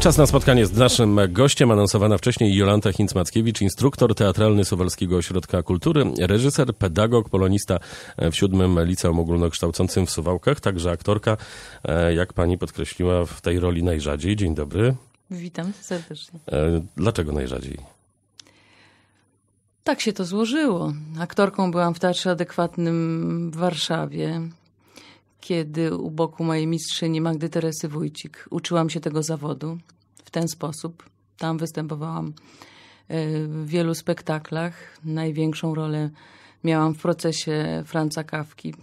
Czas na spotkanie z naszym gościem, anonsowana wcześniej Jolanta Hincmackiewicz, instruktor teatralny Suwalskiego Ośrodka Kultury, reżyser, pedagog, polonista w siódmym liceum ogólnokształcącym w Suwałkach, także aktorka, e, jak pani podkreśliła, w tej roli najrzadziej. Dzień dobry. Witam serdecznie. E, dlaczego najrzadziej? Tak się to złożyło. Aktorką byłam w Teatrze Adekwatnym w Warszawie kiedy u boku mojej mistrzyni Magdy Teresy Wójcik uczyłam się tego zawodu w ten sposób. Tam występowałam e, w wielu spektaklach. Największą rolę miałam w procesie Franca Kawki.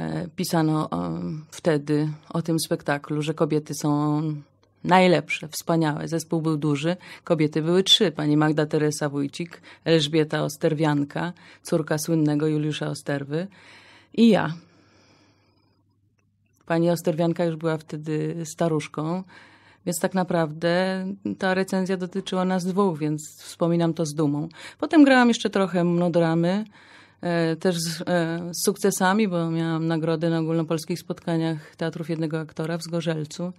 E, pisano e, wtedy o tym spektaklu, że kobiety są najlepsze, wspaniałe. Zespół był duży, kobiety były trzy. Pani Magda Teresa Wójcik, Elżbieta Osterwianka, córka słynnego Juliusza Osterwy i ja. Pani Osterwianka już była wtedy staruszką, więc tak naprawdę ta recenzja dotyczyła nas dwóch, więc wspominam to z dumą. Potem grałam jeszcze trochę monodramy, e, też z, e, z sukcesami, bo miałam nagrodę na ogólnopolskich spotkaniach teatrów jednego aktora w Zgorzelcu.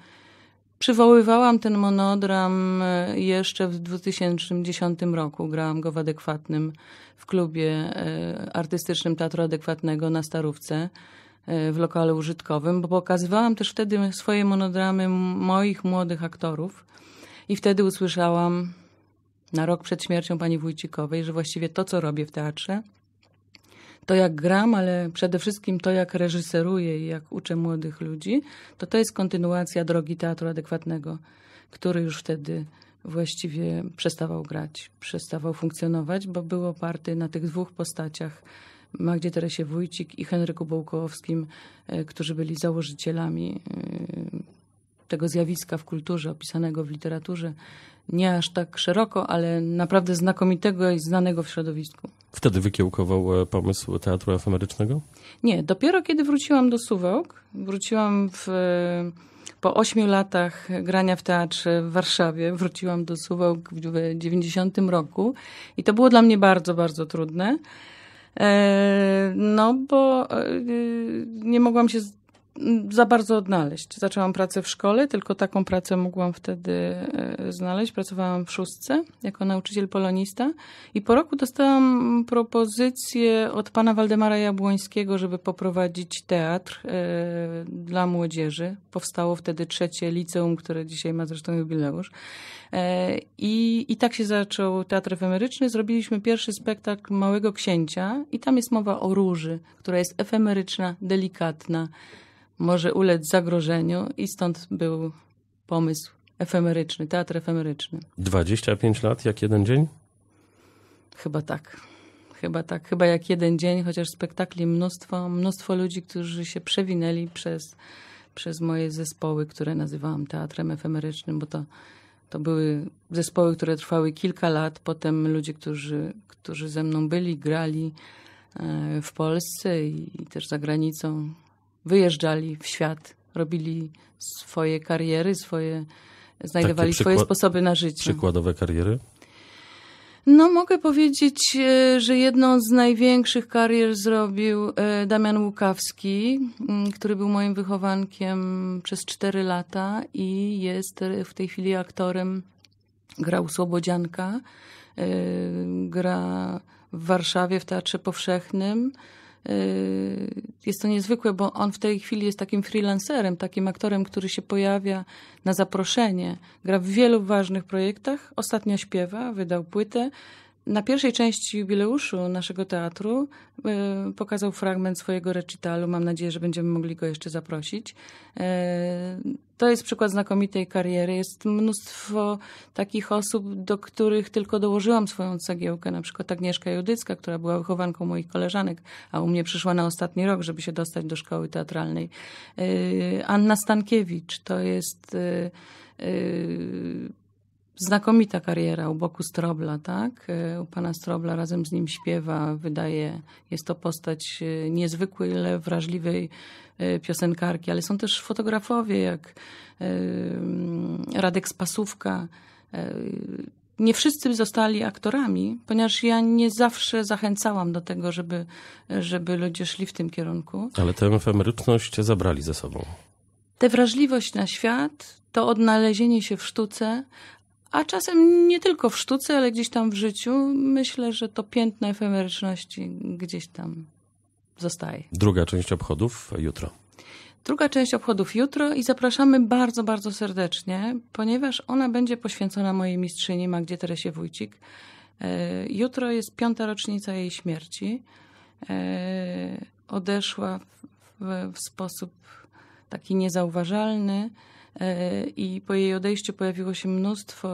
Przywoływałam ten monodram e, jeszcze w 2010 roku. Grałam go w adekwatnym w klubie artystycznym Teatru Adekwatnego na Starówce. E, w lokale użytkowym, bo pokazywałam też wtedy swoje monodramy moich młodych aktorów i wtedy usłyszałam na rok przed śmiercią pani Wójcikowej, że właściwie to, co robię w teatrze, to jak gram, ale przede wszystkim to, jak reżyseruję i jak uczę młodych ludzi, to to jest kontynuacja drogi teatru adekwatnego, który już wtedy właściwie przestawał grać, przestawał funkcjonować, bo był oparty na tych dwóch postaciach Magdzie Teresie Wójcik i Henryku Bołkołowskim, e, którzy byli założycielami e, tego zjawiska w kulturze, opisanego w literaturze. Nie aż tak szeroko, ale naprawdę znakomitego i znanego w środowisku. Wtedy wykiełkował e, pomysł teatru efemerycznego? Nie, dopiero kiedy wróciłam do Suwałk, wróciłam w, po ośmiu latach grania w teatrze w Warszawie, wróciłam do Suwałk w 90 roku i to było dla mnie bardzo, bardzo trudne. E, no bo e, nie mogłam się za bardzo odnaleźć. Zaczęłam pracę w szkole, tylko taką pracę mogłam wtedy e, znaleźć. Pracowałam w szóstce jako nauczyciel polonista i po roku dostałam propozycję od pana Waldemara Jabłońskiego, żeby poprowadzić teatr e, dla młodzieży. Powstało wtedy trzecie liceum, które dzisiaj ma zresztą jubileusz. E, I, I tak się zaczął teatr efemeryczny. Zrobiliśmy pierwszy spektakl Małego Księcia i tam jest mowa o róży, która jest efemeryczna, delikatna może ulec zagrożeniu i stąd był pomysł efemeryczny, teatr efemeryczny. 25 lat jak jeden dzień? Chyba tak. Chyba tak. Chyba jak jeden dzień, chociaż spektakli mnóstwo, mnóstwo ludzi, którzy się przewinęli przez, przez moje zespoły, które nazywałam teatrem efemerycznym, bo to, to były zespoły, które trwały kilka lat. Potem ludzie, którzy, którzy ze mną byli, grali e, w Polsce i, i też za granicą wyjeżdżali w świat, robili swoje kariery, swoje, znajdowali swoje sposoby na życie. Przykładowe kariery? No, mogę powiedzieć, e, że jedną z największych karier zrobił e, Damian Łukawski, mm, który był moim wychowankiem przez 4 lata i jest w tej chwili aktorem. Grał Słobodzianka, e, gra w Warszawie w Teatrze Powszechnym. Y, jest to niezwykłe, bo on w tej chwili jest takim freelancerem, takim aktorem, który się pojawia na zaproszenie. Gra w wielu ważnych projektach. Ostatnio śpiewa, wydał płytę. Na pierwszej części jubileuszu naszego teatru y, pokazał fragment swojego recitalu. Mam nadzieję, że będziemy mogli go jeszcze zaprosić. Y, to jest przykład znakomitej kariery. Jest mnóstwo takich osób, do których tylko dołożyłam swoją cegiełkę. Na przykład Agnieszka Judycka, która była wychowanką moich koleżanek, a u mnie przyszła na ostatni rok, żeby się dostać do szkoły teatralnej. Y, Anna Stankiewicz to jest znakomita kariera u boku Strobla, tak? E, u pana Strobla razem z nim śpiewa, wydaje, jest to postać e, niezwykłej, wrażliwej e, piosenkarki, ale są też fotografowie jak mm, Radek Spasówka. Nie wszyscy zostali aktorami, ponieważ ja nie zawsze zachęcałam do tego, żeby, żeby ludzie szli w tym kierunku. Ale tę efemeryczność zabrali ze sobą. Tę wrażliwość na świat, to odnalezienie się w sztuce, a czasem nie tylko w sztuce, ale gdzieś tam w życiu. Myślę, że to piętno efemeryczności gdzieś tam zostaje. Druga część obchodów jutro. Druga część obchodów jutro i zapraszamy bardzo, bardzo serdecznie, ponieważ ona będzie poświęcona mojej mistrzyni Magdzie Teresie Wójcik. E, jutro jest piąta rocznica jej śmierci. E, odeszła w, w sposób taki niezauważalny. E, I po jej odejściu pojawiło się mnóstwo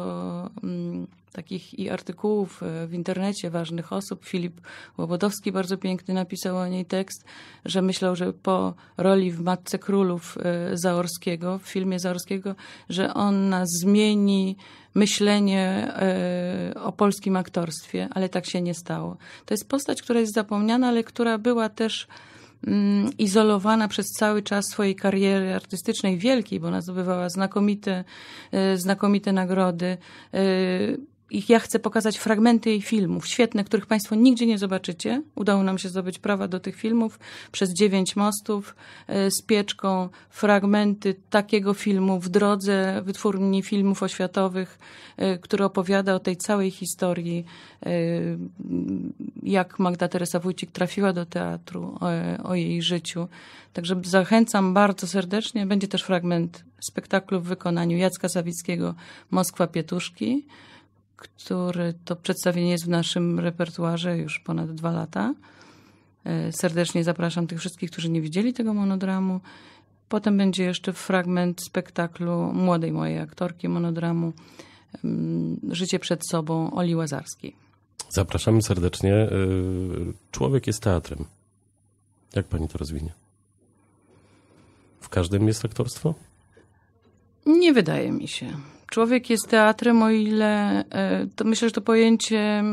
mm, takich i artykułów e, w internecie ważnych osób. Filip Łobodowski bardzo piękny napisał o niej tekst, że myślał, że po roli w Matce Królów e, Zaorskiego, w filmie Zaorskiego, że ona zmieni myślenie o polskim aktorstwie, ale tak się nie stało. To jest postać, która jest zapomniana, ale która była też Mm, izolowana przez cały czas swojej kariery artystycznej wielkiej, bo ona zdobywała znakomite, e, znakomite nagrody e, ja chcę pokazać fragmenty jej filmów, świetne, których Państwo nigdzie nie zobaczycie. Udało nam się zdobyć prawa do tych filmów przez dziewięć mostów e, z pieczką, fragmenty takiego filmu w drodze wytwórni filmów oświatowych, e, który opowiada o tej całej historii, e, jak Magda Teresa Wójcik trafiła do teatru, o jej życiu. Także zachęcam bardzo serdecznie. Będzie też fragment spektaklu w wykonaniu Jacka Sawickiego Moskwa Pietuszki który to przedstawienie jest w naszym repertuarze już ponad dwa lata. E, serdecznie zapraszam tych wszystkich, którzy nie widzieli tego monodramu. Potem będzie jeszcze fragment spektaklu młodej mojej aktorki monodramu Życie przed sobą Oli Łazarskiej. Zapraszamy serdecznie. E, człowiek jest teatrem. Jak pani to rozwinie? W każdym jest aktorstwo? Nie wydaje mi się człowiek jest teatrem, o ile e, to myślę, że to pojęcie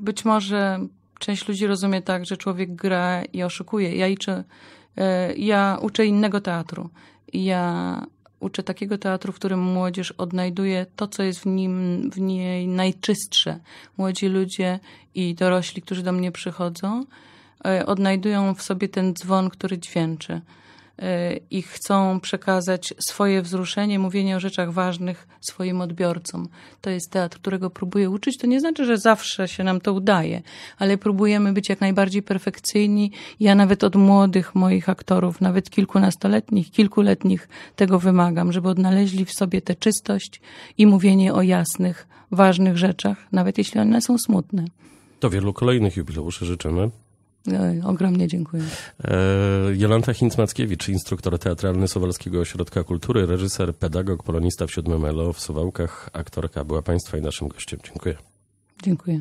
być może część ludzi rozumie tak, że człowiek gra i oszukuje. Ja, liczę, e, ja uczę innego teatru. Ja uczę takiego teatru, w którym młodzież odnajduje to, co jest w, nim, w niej najczystsze. Młodzi ludzie i dorośli, którzy do mnie przychodzą, e, odnajdują w sobie ten dzwon, który dźwięczy. Y, i chcą przekazać swoje wzruszenie, mówienie o rzeczach ważnych swoim odbiorcom. To jest teatr, którego próbuję uczyć. To nie znaczy, że zawsze się nam to udaje, ale próbujemy być jak najbardziej perfekcyjni. Ja nawet od młodych moich aktorów, nawet kilkunastoletnich, kilkuletnich, tego wymagam, żeby odnaleźli w sobie tę czystość i mówienie o jasnych, ważnych rzeczach, nawet jeśli one są smutne. To wielu kolejnych jubileuszy życzymy. E, ogromnie dziękuję. E, Jolanta Hincmackiewicz, instruktor teatralny Suwalskiego Ośrodka Kultury, reżyser, pedagog, polonista w Siódmym LO w Suwałkach, aktorka była Państwa i naszym gościem. Dziękuję. Dziękuję.